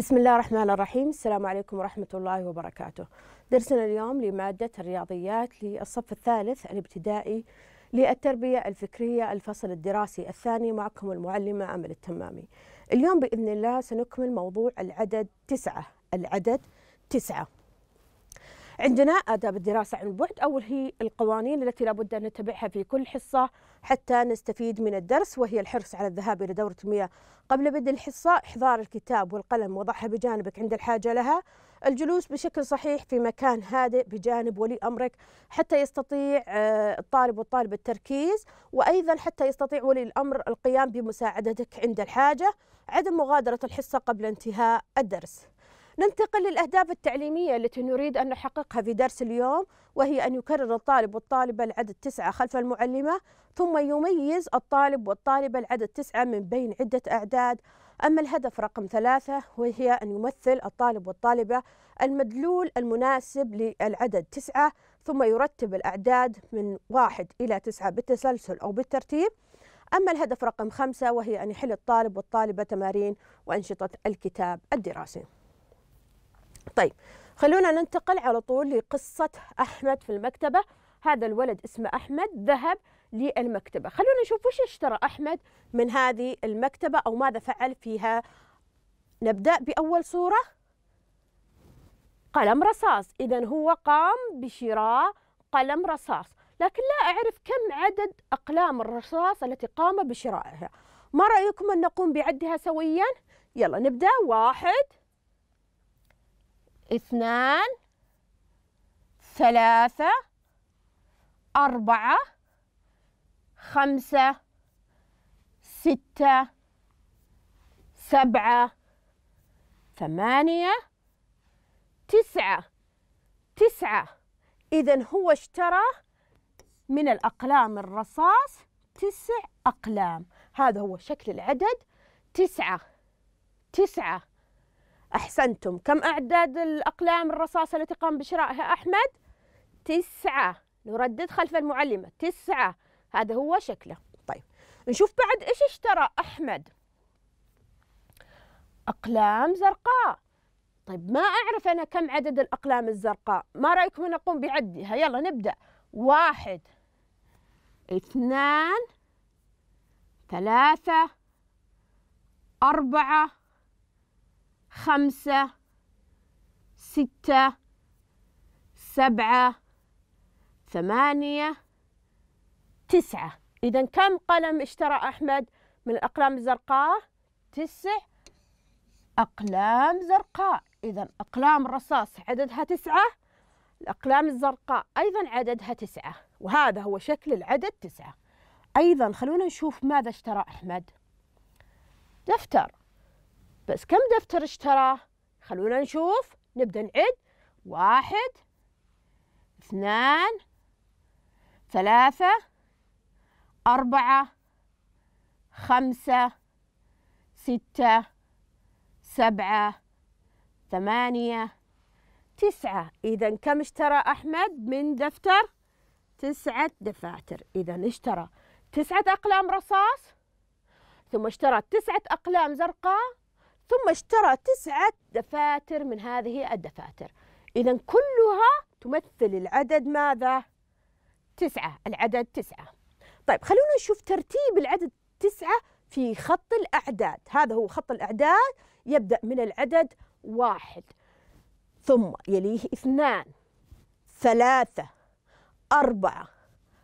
بسم الله الرحمن الرحيم السلام عليكم ورحمة الله وبركاته درسنا اليوم لمادة الرياضيات للصف الثالث الابتدائي للتربية الفكرية الفصل الدراسي الثاني معكم المعلمة أمل التمامي اليوم بإذن الله سنكمل موضوع العدد تسعة العدد تسعة عندنا آداب الدراسة عن بعد أول هي القوانين التي لابد أن نتبعها في كل حصة حتى نستفيد من الدرس وهي الحرص على الذهاب إلى دورة المياه قبل بدء الحصة إحضار الكتاب والقلم وضعها بجانبك عند الحاجة لها الجلوس بشكل صحيح في مكان هادئ بجانب ولي أمرك حتى يستطيع آه، الطالب والطالب التركيز وأيضا حتى يستطيع ولي الأمر القيام بمساعدتك عند الحاجة عدم مغادرة الحصة قبل انتهاء الدرس ننتقل للأهداف التعليمية التي نريد أن نحققها في درس اليوم وهي أن يكرر الطالب والطالبة العدد تسعة خلف المعلمة ثم يميز الطالب والطالبة العدد تسعة من بين عدة أعداد أما الهدف رقم ثلاثة وهي أن يمثل الطالب والطالبة المدلول المناسب للعدد تسعة ثم يرتب الأعداد من واحد إلى تسعة بالتسلسل أو بالترتيب أما الهدف رقم خمسة وهي أن يحل الطالب والطالبة تمارين وأنشطة الكتاب الدراسي طيب خلونا ننتقل على طول لقصة أحمد في المكتبة هذا الولد اسمه أحمد ذهب للمكتبة خلونا نشوف وش اشترى أحمد من هذه المكتبة أو ماذا فعل فيها نبدأ بأول صورة قلم رصاص إذا هو قام بشراء قلم رصاص لكن لا أعرف كم عدد أقلام الرصاص التي قام بشرائها ما رأيكم أن نقوم بعدها سويا؟ يلا نبدأ واحد اثنان ثلاثة أربعة خمسة ستة سبعة ثمانية تسعة تسعة إذا هو اشترى من الأقلام الرصاص تسع أقلام هذا هو شكل العدد تسعة تسعة أحسنتم كم أعداد الأقلام الرصاصة التي قام بشرائها أحمد؟ تسعة نردد خلف المعلمة تسعة هذا هو شكله طيب نشوف بعد إيش اشترى أحمد أقلام زرقاء طيب ما أعرف أنا كم عدد الأقلام الزرقاء ما رأيكم أن أقوم بعدها يلا نبدأ واحد اثنان ثلاثة أربعة خمسة ستة سبعة ثمانية تسعة إذا كم قلم اشترى أحمد من الأقلام الزرقاء؟ تسع أقلام زرقاء إذا أقلام الرصاص عددها تسعة الأقلام الزرقاء أيضا عددها تسعة وهذا هو شكل العدد تسعة أيضا خلونا نشوف ماذا اشترى أحمد دفتر بس كم دفتر اشتراه خلونا نشوف نبدأ نعد واحد اثنان ثلاثة أربعة خمسة ستة سبعة ثمانية تسعة إذا كم اشترى أحمد من دفتر تسعة دفاتر إذا اشترى تسعة أقلام رصاص ثم اشترى تسعة أقلام زرقاء ثم اشترى تسعة دفاتر من هذه الدفاتر إذا كلها تمثل العدد ماذا؟ تسعة العدد تسعة طيب خلونا نشوف ترتيب العدد تسعة في خط الأعداد هذا هو خط الأعداد يبدأ من العدد واحد ثم يليه اثنان ثلاثة أربعة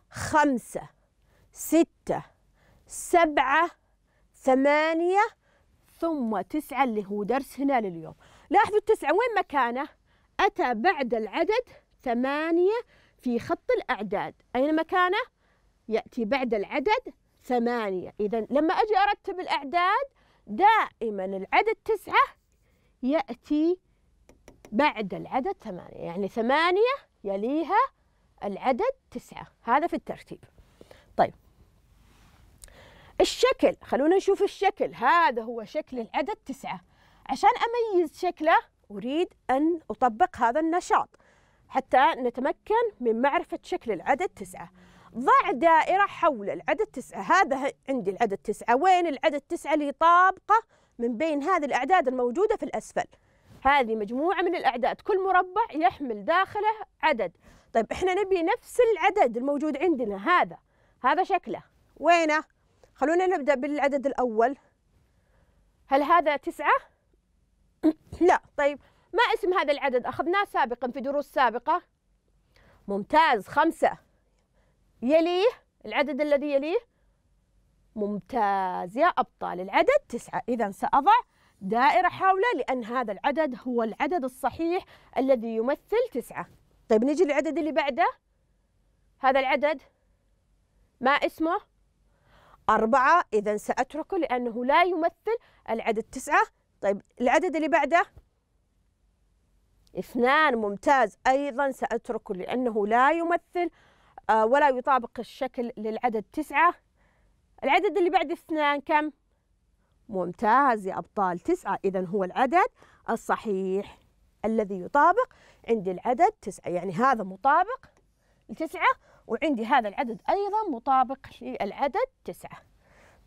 خمسة ستة سبعة ثمانية ثم تسعة اللي هو درسنا لليوم لاحظوا التسعة وين مكانه أتى بعد العدد ثمانية في خط الأعداد أين مكانه؟ يأتي بعد العدد ثمانية إذا لما أجي أرتب الأعداد دائما العدد تسعة يأتي بعد العدد ثمانية يعني ثمانية يليها العدد تسعة هذا في الترتيب الشكل خلونا نشوف الشكل هذا هو شكل العدد تسعة عشان أميز شكله أريد أن أطبق هذا النشاط حتى نتمكن من معرفة شكل العدد تسعة ضع دائرة حول العدد تسعة هذا عندي العدد تسعة وين العدد تسعة اللي طابقة من بين هذه الأعداد الموجودة في الأسفل هذه مجموعة من الأعداد كل مربع يحمل داخله عدد طيب إحنا نبي نفس العدد الموجود عندنا هذا هذا شكله وينه خلونا نبدأ بالعدد الأول هل هذا تسعة؟ لا طيب ما اسم هذا العدد أخذناه سابقا في دروس سابقة ممتاز خمسة يليه العدد الذي يليه ممتاز يا أبطال العدد تسعة إذا سأضع دائرة حوله لأن هذا العدد هو العدد الصحيح الذي يمثل تسعة طيب نجي للعدد اللي بعده هذا العدد ما اسمه أربعة إذا سأتركه لأنه لا يمثل العدد تسعة طيب العدد اللي بعده اثنان ممتاز أيضا سأتركه لأنه لا يمثل آه، ولا يطابق الشكل للعدد تسعة العدد اللي بعد اثنان كم؟ ممتاز يا أبطال تسعة إذا هو العدد الصحيح الذي يطابق عندي العدد تسعة يعني هذا مطابق لتسعة وعندي هذا العدد أيضا مطابق للعدد تسعة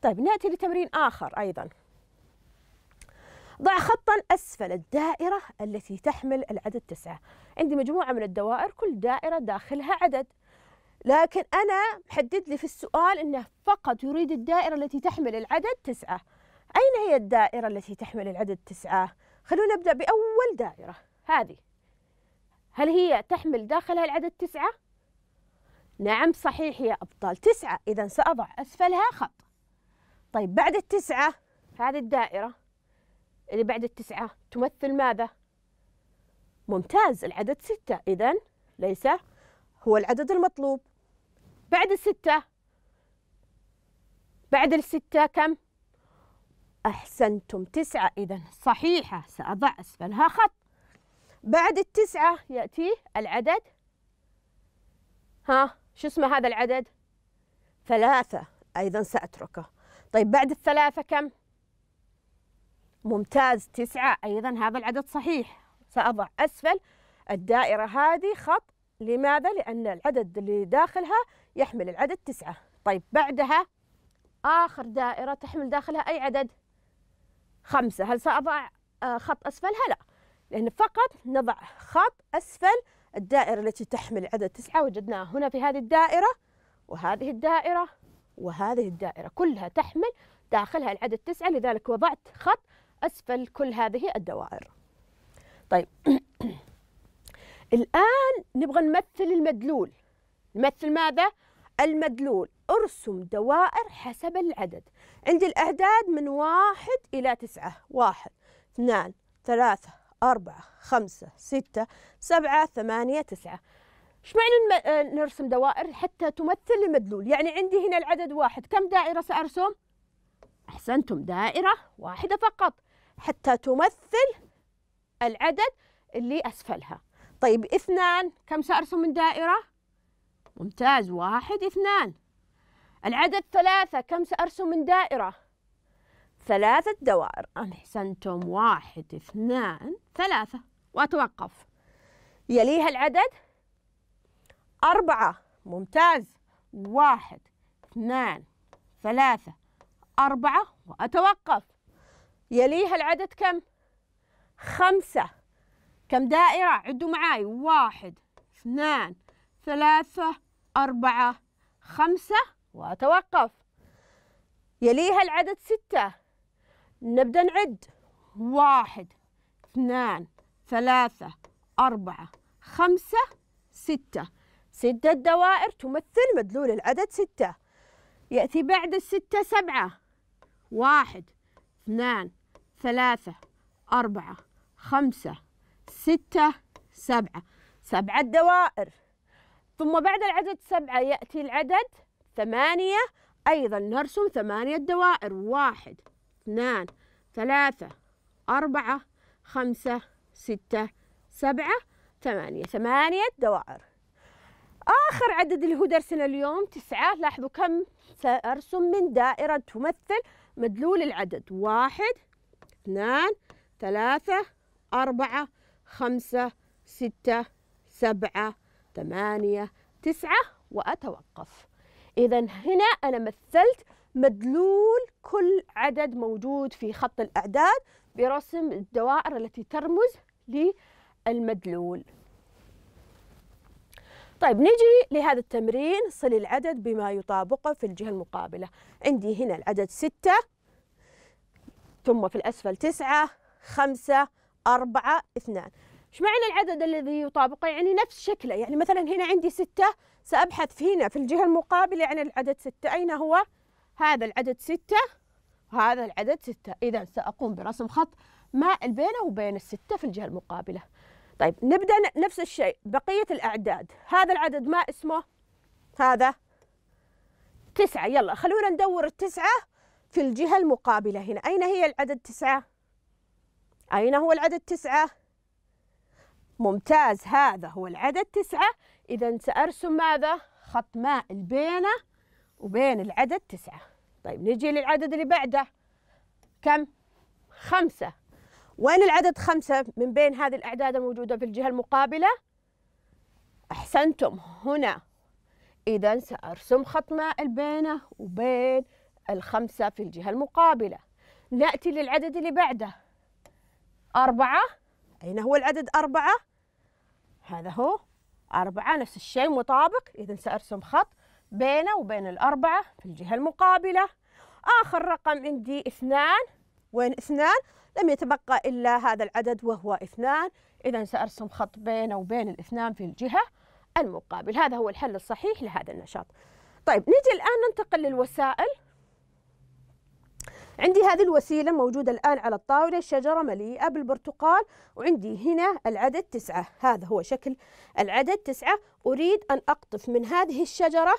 طيب نأتي لتمرين آخر أيضا ضع خطا أسفل الدائرة التي تحمل العدد تسعة عندي مجموعة من الدوائر كل دائرة داخلها عدد لكن أنا محدد لي في السؤال أنه فقط يريد الدائرة التي تحمل العدد تسعة أين هي الدائرة التي تحمل العدد تسعة؟ خلونا نبدأ بأول دائرة هذه هل هي تحمل داخلها العدد تسعة؟ نعم صحيح يا أبطال تسعة إذا سأضع أسفلها خط طيب بعد التسعة هذه الدائرة اللي بعد التسعة تمثل ماذا؟ ممتاز العدد ستة إذا ليس هو العدد المطلوب بعد الستة بعد الستة كم؟ أحسنتم تسعة إذا صحيحة سأضع أسفلها خط بعد التسعة يأتي العدد ها شو اسمه هذا العدد ثلاثة أيضا سأتركه طيب بعد الثلاثة كم ممتاز تسعة أيضا هذا العدد صحيح سأضع أسفل الدائرة هذه خط لماذا؟ لأن العدد اللي داخلها يحمل العدد تسعة طيب بعدها آخر دائرة تحمل داخلها أي عدد خمسة هل سأضع آه، خط أسفلها؟ لا لأن فقط نضع خط أسفل الدائرة التي تحمل عدد تسعة وجدناها هنا في هذه الدائرة وهذه الدائرة وهذه الدائرة كلها تحمل داخلها العدد تسعة لذلك وضعت خط أسفل كل هذه الدوائر طيب الآن نبغى نمثل المدلول نمثل ماذا؟ المدلول أرسم دوائر حسب العدد عندي الأعداد من واحد إلى تسعة واحد اثنان ثلاثة أربعة خمسة ستة سبعة ثمانية تسعة ايش معنى آه، نرسم دوائر حتى تمثل المدلول يعني عندي هنا العدد واحد كم دائرة سأرسم أحسنتم دائرة واحدة فقط حتى تمثل العدد اللي أسفلها طيب اثنان كم سأرسم من دائرة ممتاز واحد اثنان العدد ثلاثة كم سأرسم من دائرة ثلاثة دوائر أن أحسنتم واحد اثنان ثلاثة وأتوقف يليها العدد أربعة ممتاز واحد اثنان ثلاثة أربعة وأتوقف يليها العدد كم؟ خمسة كم دائرة؟ عدوا معاي واحد اثنان ثلاثة أربعة خمسة وأتوقف يليها العدد ستة نبدأ نعد واحد اثنان ثلاثة أربعة خمسة ستة ستة دوائر تمثل مدلول العدد ستة يأتي بعد الستة سبعة واحد اثنان ثلاثة أربعة خمسة ستة سبعة سبعة دوائر ثم بعد العدد سبعة يأتي العدد ثمانية أيضا نرسم ثمانية دوائر واحد اثنان ثلاثة أربعة خمسة ستة سبعة ثمانية ثمانية دوائر آخر عدد اللي هو درسنا اليوم تسعة لاحظوا كم سأرسم من دائرة تمثل مدلول العدد واحد اثنان ثلاثة أربعة خمسة ستة سبعة ثمانية تسعة وأتوقف إذا هنا أنا مثلت مدلول كل عدد موجود في خط الأعداد برسم الدوائر التي ترمز للمدلول طيب نجي لهذا التمرين صل العدد بما يطابقه في الجهة المقابلة عندي هنا العدد ستة ثم في الأسفل تسعة خمسة أربعة اثنان إيش معنى العدد الذي يطابقه يعني نفس شكله يعني مثلا هنا عندي ستة سأبحث هنا في الجهة المقابلة عن العدد ستة أين هو؟ هذا العدد ستة وهذا العدد ستة إذا سأقوم برسم خط مائل بينه وبين الستة في الجهة المقابلة طيب نبدأ نفس الشيء بقية الأعداد هذا العدد ما اسمه هذا تسعة يلا خلونا ندور التسعة في الجهة المقابلة هنا أين هي العدد تسعة؟ أين هو العدد تسعة؟ ممتاز هذا هو العدد تسعة إذا سأرسم ماذا؟ خط مائل بينه وبين العدد تسعة طيب نجي للعدد اللي بعده كم؟ خمسة وين العدد خمسة من بين هذه الأعداد الموجودة في الجهة المقابلة؟ أحسنتم هنا إذا سأرسم خط مائل بينه وبين الخمسة في الجهة المقابلة نأتي للعدد اللي بعده أربعة أين هو العدد أربعة؟ هذا هو أربعة نفس الشيء مطابق إذا سأرسم خط بينه وبين الأربعة في الجهة المقابلة آخر رقم عندي اثنان وين اثنان لم يتبقى إلا هذا العدد وهو اثنان إذا سأرسم خط بينه وبين الاثنان في الجهة المقابل هذا هو الحل الصحيح لهذا النشاط طيب نيجي الآن ننتقل للوسائل عندي هذه الوسيلة موجودة الآن على الطاولة شجرة مليئة بالبرتقال وعندي هنا العدد تسعة هذا هو شكل العدد تسعة أريد أن أقطف من هذه الشجرة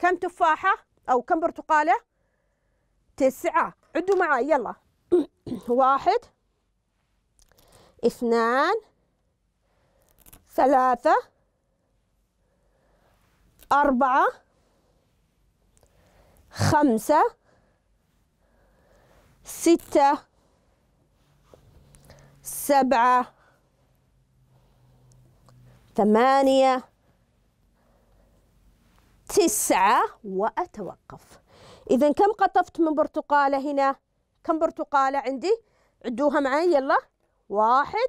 كم تفاحة أو كم برتقالة تسعة عدوا معاي يلا واحد اثنان ثلاثة أربعة خمسة ستة سبعة ثمانية تسعة وأتوقف إذا كم قطفت من برتقالة هنا كم برتقالة عندي عدوها معي يلا واحد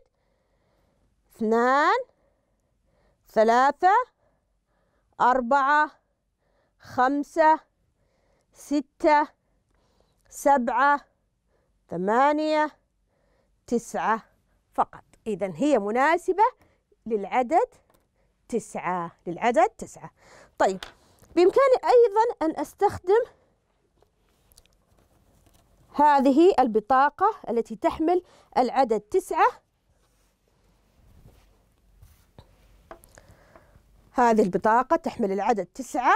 اثنان ثلاثة أربعة خمسة ستة سبعة ثمانية تسعة فقط إذا هي مناسبة للعدد تسعة للعدد تسعة طيب بإمكاني أيضا أن أستخدم هذه البطاقة التي تحمل العدد تسعة هذه البطاقة تحمل العدد تسعة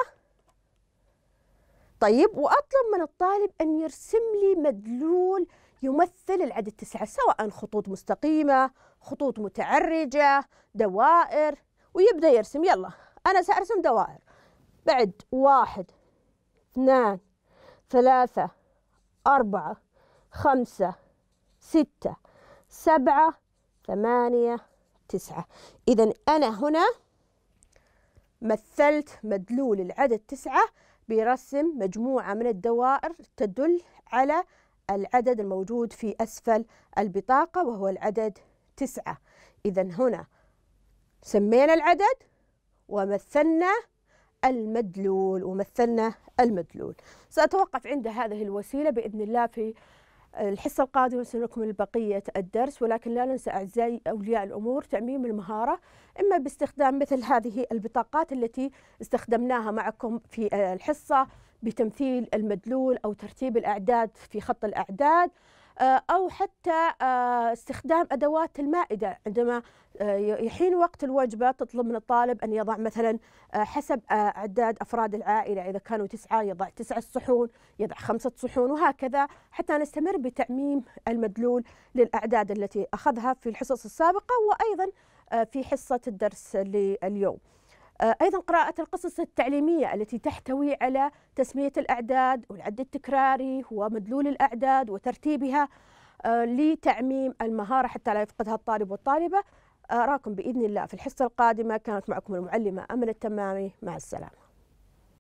طيب وأطلب من الطالب أن يرسم لي مدلول يمثل العدد تسعة سواء خطوط مستقيمة خطوط متعرجة دوائر ويبدأ يرسم يلا أنا سأرسم دوائر بعد واحد اثنان ثلاثة أربعة خمسة ستة سبعة ثمانية تسعة إذا أنا هنا مثلت مدلول العدد تسعة برسم مجموعة من الدوائر تدل على العدد الموجود في أسفل البطاقة وهو العدد تسعة إذا هنا سمينا العدد ومثلنا المدلول ومثلنا المدلول سأتوقف عند هذه الوسيلة بإذن الله في الحصة القادمة سنكم بقية الدرس ولكن لا ننسى أعزائي أولياء الأمور تعميم المهارة إما باستخدام مثل هذه البطاقات التي استخدمناها معكم في الحصة بتمثيل المدلول أو ترتيب الأعداد في خط الأعداد آه، أو حتى آه، استخدام أدوات المائدة عندما آه، يحين وقت الوجبة تطلب من الطالب أن يضع مثلا حسب أعداد أفراد العائلة إذا كانوا تسعة يضع تسعة صحون يضع خمسة صحون وهكذا حتى نستمر بتعميم المدلول للأعداد التي أخذها في الحصص السابقة وأيضا في حصة الدرس لليوم آه، أيضا قراءة القصص التعليمية التي تحتوي على تسمية الأعداد والعد التكراري ومدلول الأعداد وترتيبها آه، لتعميم المهارة حتى لا يفقدها الطالب والطالبة آه، أراكم بإذن الله في الحصة القادمة كانت معكم المعلمة أمل التمامي مع السلامة